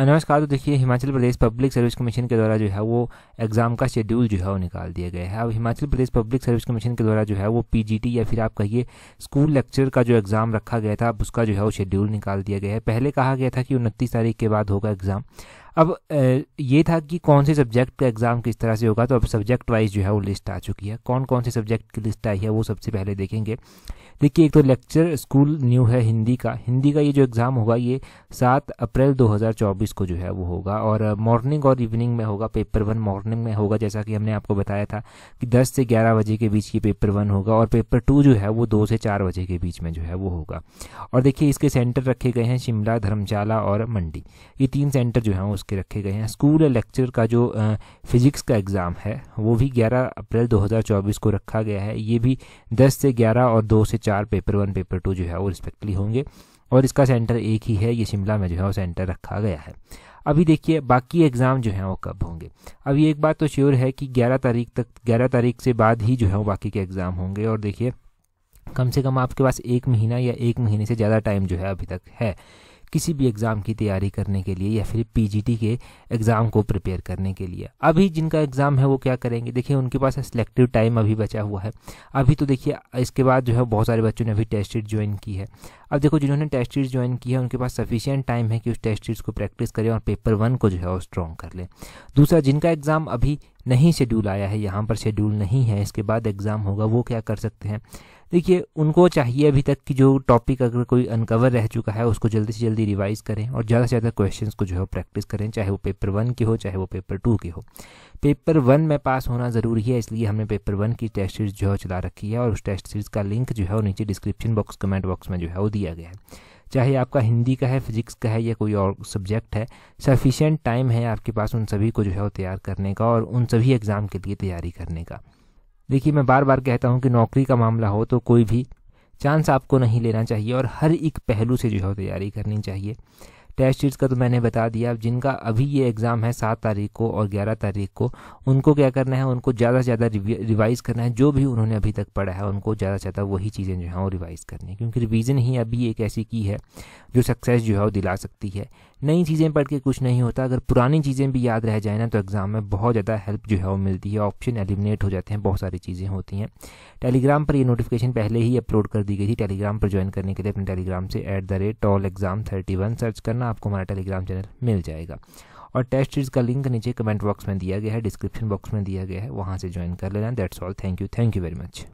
नमस्कार तो देखिए Himachal Pradesh public service commission के द्वारा जो है वो एग्ज़ाम का शेड्यूल जो है वो निकाल दिया गया है अब Himachal Pradesh public service commission के द्वारा जो है वो पीजीटी या फिर आप कहिए स्कूल लेक्चर का जो एग्ज़ाम रखा गया था अब उसका जो है वो शेड्यूल निकाल दिया गया है पहले कहा गया था कि उनतीस तारीख के बाद होगा एग्ज़ाम अब ये था कि कौन से सब्जेक्ट का एग्ज़ाम किस तरह से होगा तो अब सब्जेक्ट वाइज जो है वो लिस्ट आ चुकी है कौन कौन से सब्जेक्ट की लिस्ट आई है वो सबसे पहले देखेंगे देखिए एक तो लेक्चर स्कूल न्यू है हिंदी का हिंदी का ये जो एग्ज़ाम होगा ये सात अप्रैल 2024 को जो है वो होगा और मॉर्निंग और इवनिंग में होगा पेपर वन मॉर्निंग में होगा जैसा कि हमने आपको बताया था कि 10 से 11 बजे के बीच ये पेपर वन होगा और पेपर टू जो है वो दो से चार बजे के बीच में जो है वो होगा और देखिए इसके सेंटर रखे गए हैं शिमला धर्मशाला और मंडी ये तीन सेंटर जो हैं उसके रखे गए हैं स्कूल लेक्चर का जो फिजिक्स का एग्ज़ाम है वो भी 11 अप्रैल 2024 को रखा गया है ये भी 10 से 11 और 2 से 4 पेपर वन पेपर टू जो है वो रिस्पेक्टली होंगे और इसका सेंटर एक ही है ये शिमला में जो है वो सेंटर रखा गया है अभी देखिए बाकी एग्ज़ाम जो हैं वो कब होंगे अभी एक बात तो श्योर है कि ग्यारह तारीख तक ग्यारह तारीख से बाद ही जो है वो बाकी के एग्ज़ाम होंगे और देखिए कम से कम आपके पास एक महीना या एक महीने से ज़्यादा टाइम जो है अभी तक है किसी भी एग्ज़ाम की तैयारी करने के लिए या फिर पीजीटी के एग्ज़ाम को प्रिपेयर करने के लिए अभी जिनका एग्ज़ाम है वो क्या करेंगे देखिए उनके पास सेलेक्टिव टाइम अभी बचा हुआ है अभी तो देखिए इसके बाद जो है बहुत सारे बच्चों ने अभी टेस्ट सीट ज्वाइन की है अब देखो जिन्होंने टेस्ट सीट ज्वाइन की है उनके पास सफिशियंट टाइम है कि उस टेस्ट सीट्स को प्रैक्टिस करें और पेपर वन को जो है वो स्ट्रॉन्ग कर लें दूसरा जिनका एग्ज़ाम अभी नहीं शेड्यूल आया है यहाँ पर शेड्यूल नहीं है इसके बाद एग्ज़ाम होगा वो क्या कर सकते हैं देखिए उनको चाहिए अभी तक कि जो टॉपिक अगर कोई अनकवर रह चुका है उसको जल्दी से जल्दी रिवाइज करें और ज़्यादा से ज़्यादा क्वेश्चन को जो है प्रैक्टिस करें चाहे वो पेपर वन के हो चाहे वो पेपर टू के हो पेपर वन में पास होना ज़रूरी है इसलिए हमने पेपर वन की टेस्ट सीरीज जो है चला रखी है और उस टेस्ट सीरीज का लिंक जो है वो नीचे डिस्क्रिप्शन बॉक्स कमेंट बॉक्स में जो है वो दिया गया है चाहे आपका हिंदी का है फिजिक्स का है या कोई और सब्जेक्ट है सफिशेंट टाइम है आपके पास उन सभी को जो है वो तैयार करने का और उन सभी एग्ज़ाम के लिए तैयारी करने का देखिए मैं बार बार कहता हूँ कि नौकरी का मामला हो तो कोई भी चांस आपको नहीं लेना चाहिए और हर एक पहलू से जो है तैयारी करनी चाहिए टेस्ट शीट्स का तो मैंने बता दिया अब जिनका अभी ये एग्ज़ाम है सात तारीख को और ग्यारह तारीख को उनको क्या करना है उनको ज़्यादा से ज़्यादा रिवाइज़ करना है जो भी उन्होंने अभी तक पढ़ा है उनको ज़्यादा से ज़्यादा वही चीज़ें जो हैं वो रिवाइज़ करनी है क्योंकि रिविज़न ही अभी एक ऐसी की है जो सक्सेस जो है वो दिला सकती है नई चीज़ें पढ़ के कुछ नहीं होता अगर पुरानी चीज़ें भी याद रह जाए ना तो एग्ज़ाम में बहुत ज़्यादा हेल्प जो है वो मिलती है ऑप्शन एलिमिनेट हो जाते हैं बहुत सारी चीज़ें होती हैं टेलीग्राम पर ये नोटिफिकेशन पहले ही अपलोड कर दी गई थी टेलीग्राम पर ज्वाइन करने के लिए अपने टेलीग्राम से at the rate tall exam thirty one search करना करना आपको हमारा टेलीग्राम चैनल मिल जाएगा और टेस्ट सीरीज का लिंक नीचे कमेंट बॉक्स में दिया गया है डिस्क्रिप्शन बॉक्स में दिया गया है वहाँ से ज्वाइन कर लेना that's all thank you thank you very much